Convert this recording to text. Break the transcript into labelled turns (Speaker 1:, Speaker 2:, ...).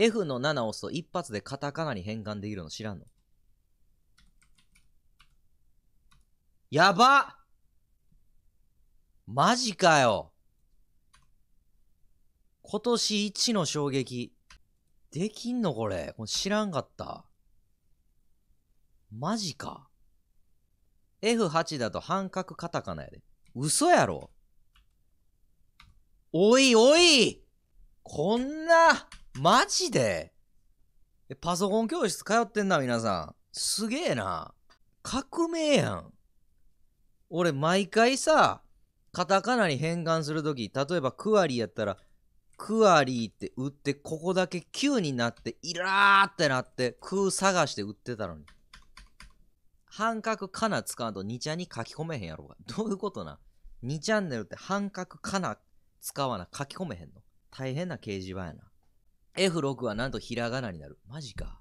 Speaker 1: F の7を押すと一発でカタカナに変換できるの知らんのやばマジかよ今年一の衝撃。できんのこれ。これ知らんかった。マジか。F8 だと半角カタカナやで。嘘やろおいおいこんなマジでえ、パソコン教室通ってんな、皆さん。すげえな。革命やん。俺、毎回さ、カタカナに変換するとき、例えばクアリーやったら、クアリーって打って、ここだけ9になって、イラーってなって、空探して打ってたのに。半角かな使うと2ちゃんに書き込めへんやろが。どういうことな ?2 チャンネルって半角かな使わな書き込めへんの大変な掲示板やな。F6 はなんとひらがなになる。マジか。